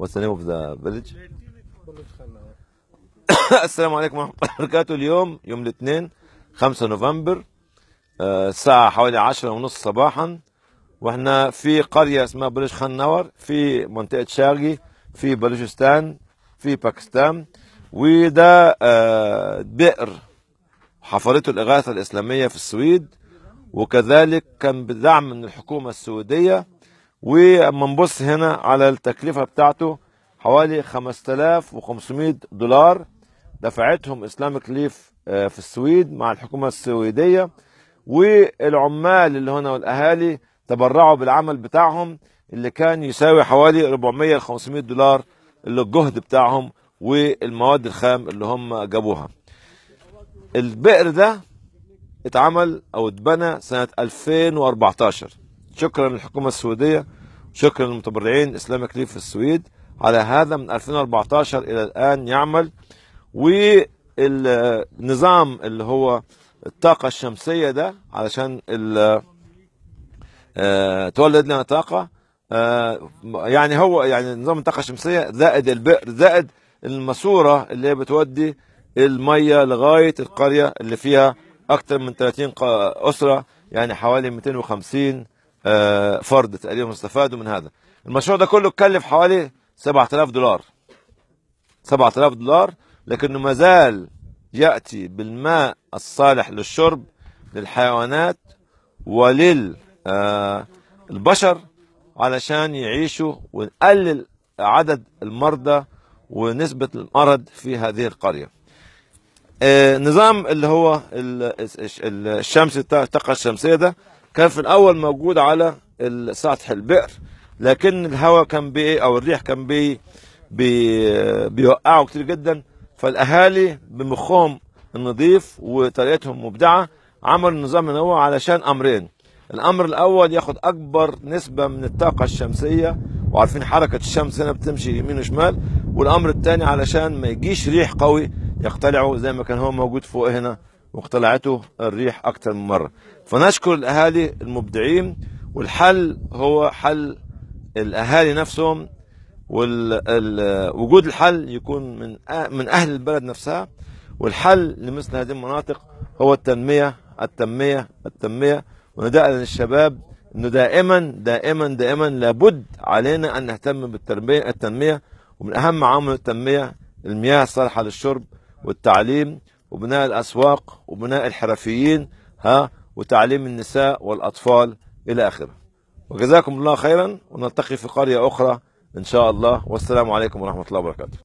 What's the name of the village? السلام عليكم ورحمة الله وبركاته اليوم يوم الاثنين 5 نوفمبر آه، الساعة حوالي 10 ونص صباحا واحنا في قرية اسمها بلوش خان نور في منطقة شاغي في بلوشستان في باكستان وده آه، بئر حفرته الإغاثة الإسلامية في السويد وكذلك كان بدعم من الحكومة السويدية واما نبص هنا على التكلفه بتاعته حوالي 5500 دولار دفعتهم اسلامك ليف آه، في السويد مع الحكومه السويديه والعمال اللي هنا والاهالي تبرعوا بالعمل بتاعهم اللي كان يساوي حوالي 400 ل 500 دولار اللي الجهد بتاعهم والمواد الخام اللي هم جابوها البئر ده اتعمل او اتبنى سنه 2014 شكرا للحكومة السويدية شكرا للمتبرعين اسلام كليف في السويد على هذا من 2014 إلى الآن يعمل والنظام اللي هو الطاقة الشمسية ده علشان آه، تولد لنا طاقة آه، يعني هو يعني نظام الطاقة الشمسية زائد البئر زائد الماسورة اللي هي بتودي المية لغاية القرية اللي فيها أكثر من 30 أسرة يعني حوالي 250 آه، فرد تقريبا استفادوا من هذا المشروع ده كله اتكلف حوالي 7000 دولار 7000 دولار لكنه ما زال ياتي بالماء الصالح للشرب للحيوانات وللبشر آه، علشان يعيشوا ونقلل عدد المرضى ونسبة المرض في هذه القرية آه، نظام اللي هو الشمس الطاقة الشمسية ده كان في الاول موجود على سطح البئر لكن الهواء كان بيه او الريح كان بيه بي بيوقعه كتير جدا فالاهالي بمخهم النظيف وطريقتهم مبدعه عملوا النظام هو علشان امرين الامر الاول ياخد اكبر نسبه من الطاقه الشمسيه وعارفين حركه الشمس هنا بتمشي يمين وشمال والامر الثاني علشان ما يجيش ريح قوي يقتلعه زي ما كان هو موجود فوق هنا واقتلعته الريح أكثر من مرة فنشكر الأهالي المبدعين والحل هو حل الأهالي نفسهم وجود الحل يكون من من أهل البلد نفسها والحل لمثل هذه المناطق هو التنمية التنمية التنمية ونداء للشباب أنه دائما دائما دائما لابد علينا أن نهتم بالتنمية التنمية ومن أهم عوامل التنمية المياه الصالحة للشرب والتعليم وبناء الأسواق وبناء الحرفيين ها وتعليم النساء والأطفال إلى آخره وجزاكم الله خيرا ونلتقي في قرية أخرى إن شاء الله والسلام عليكم ورحمة الله وبركاته